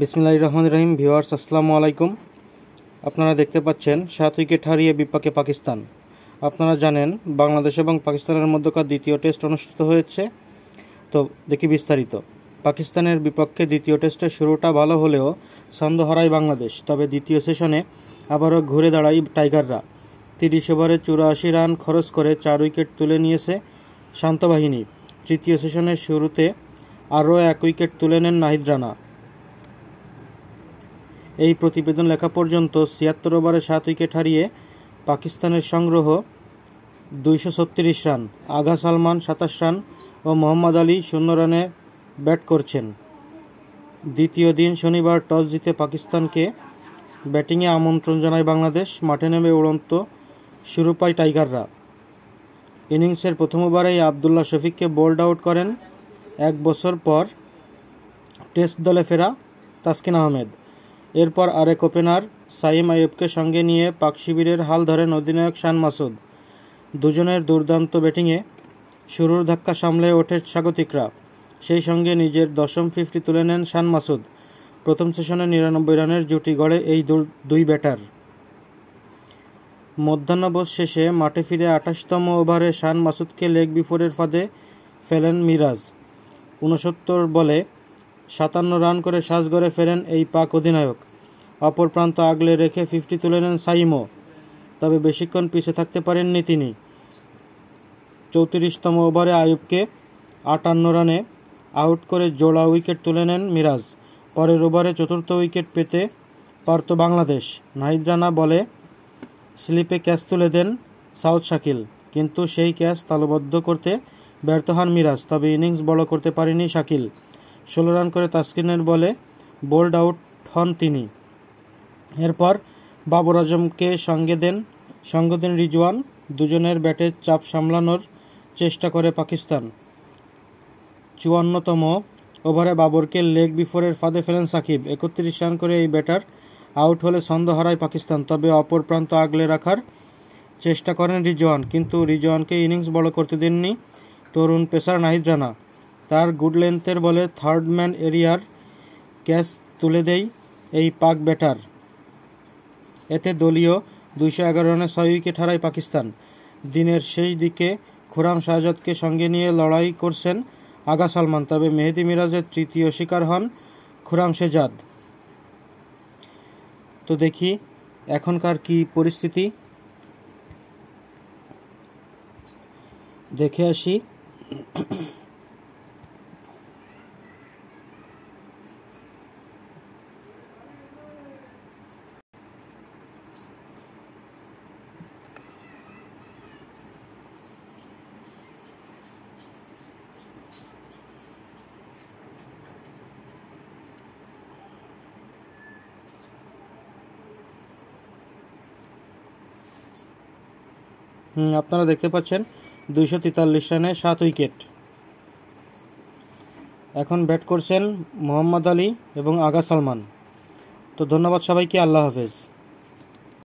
বিসমিল্লাহ রহমান রহিম ভিওয়ার্স আসসালামু আলাইকুম আপনারা দেখতে পাচ্ছেন সাত উইকেট হারিয়ে বিপাকে পাকিস্তান আপনারা জানেন বাংলাদেশ এবং পাকিস্তানের মধ্যকার দ্বিতীয় টেস্ট অনুষ্ঠিত হয়েছে তো দেখি বিস্তারিত পাকিস্তানের বিপক্ষে দ্বিতীয় টেস্টের শুরুটা ভালো হলেও ছন্দ হারায় বাংলাদেশ তবে দ্বিতীয় সেশনে আবারও ঘুরে দাঁড়াই টাইগাররা তিরিশ ওভারে চুরাশি রান খরচ করে চার উইকেট তুলে নিয়েছে শান্তবাহিনী তৃতীয় সেশনের শুরুতে আরও এক উইকেট তুলে নেন নাহিদ রানা এই প্রতিবেদন লেখা পর্যন্ত ছিয়াত্তর ওভারে সাত উইকেট হারিয়ে পাকিস্তানের সংগ্রহ দুইশো ছত্রিশ রান আঘা সালমান সাতাশ রান ও মোহাম্মদ আলী শূন্য রানে ব্যাট করছেন দ্বিতীয় দিন শনিবার টস জিতে পাকিস্তানকে ব্যাটিংয়ে আমন্ত্রণ জানায় বাংলাদেশ মাঠে নেমে উড়ন্ত শুরু পায় টাইগাররা ইনিংসের প্রথম ওভারেই আবদুল্লাহ শফিককে বোল্ড আউট করেন এক বছর পর টেস্ট দলে ফেরা তাসকিন আহমেদ এরপর আরেক ওপেনার সাইম আয়ুবকে সঙ্গে নিয়ে পাক শিবিরের হাল ধরেন অধিনায়ক শান মাসুদ দুজনের দুর্দান্ত ব্যাটিংয়ে শুরুর ধাক্কা সামলে ওঠে স্বাগতিকরা সেই সঙ্গে নিজের দশম ফিফটি তুলে নেন শান মাসুদ প্রথম সেশনে নিরানব্বই রানের জুটি গড়ে এই দুই ব্যাটার মধ্যাহ্নবোধ শেষে মাঠে ফিরে আঠাশতম ওভারে শান মাসুদকে লেগ বিফোরের ফাঁদে ফেলেন মিরাজ ঊনসত্তর বলে সাতান্ন রান করে গড়ে ফেরেন এই পাক অধিনায়ক অপর প্রান্ত আগলে রেখে ফিফটি তুলে নেন সাইমো তবে বেশিক্ষণ পিছে থাকতে পারেননি তিনি চৌত্রিশতম ওভারে আয়ুবকে আটান্ন রানে আউট করে জোড়া উইকেট তুলে নেন মিরাজ পরের ওভারে চতুর্থ উইকেট পেতে পারত বাংলাদেশ নাহিদ রানা বলে স্লিপে ক্যাচ তুলে দেন সাউথ শাকিল কিন্তু সেই ক্যাচ তালবদ্ধ করতে ব্যর্থ হন মিরাজ তবে ইনিংস বড় করতে পারেনি শাকিল ষোলো রান করে তাসকিনের বলে বোল্ড আউট হন তিনি এরপর বাবর আজমকে সঙ্গে দেন সঙ্গে দেন রিজওয়ান দুজনের ব্যাটে চাপ সামলানোর চেষ্টা করে পাকিস্তান চুয়ান্নতম ওভারে বাবরকে লেগ বিফোরের ফাঁদে ফেলেন সাকিব একত্রিশ রান করে এই ব্যাটার আউট হলে ছন্দ হারায় পাকিস্তান তবে অপর প্রান্ত আগলে রাখার চেষ্টা করেন রিজওয়ান কিন্তু রিজওয়ানকে ইনিংস বড় করতে দেননি তরুণ পেসার নাহিদ রানা তার গুড লেন্থের বলে থার্ড ম্যান এরিয়ার ক্যাচ তুলে দেয় এই পাক ব্যাটার এতে দলীয় দুইশো এগারো রানে ছয় উইকেট হারায় পাকিস্তান দিনের শেষ দিকে খুরাম শাহজাদকে সঙ্গে নিয়ে লড়াই করছেন আগা সালমান তবে মেহেদি মিরাজের তৃতীয় শিকার হন খুরাম শেজাদ তো দেখি এখনকার কি পরিস্থিতি দেখে আসি আপনারা দেখতে পাচ্ছেন দুইশো তেতাল্লিশ রানে সাত উইকেট এখন ব্যাট করছেন মোহাম্মদ আলী এবং আগা সালমান তো ধন্যবাদ সবাইকে আল্লাহ হাফেজ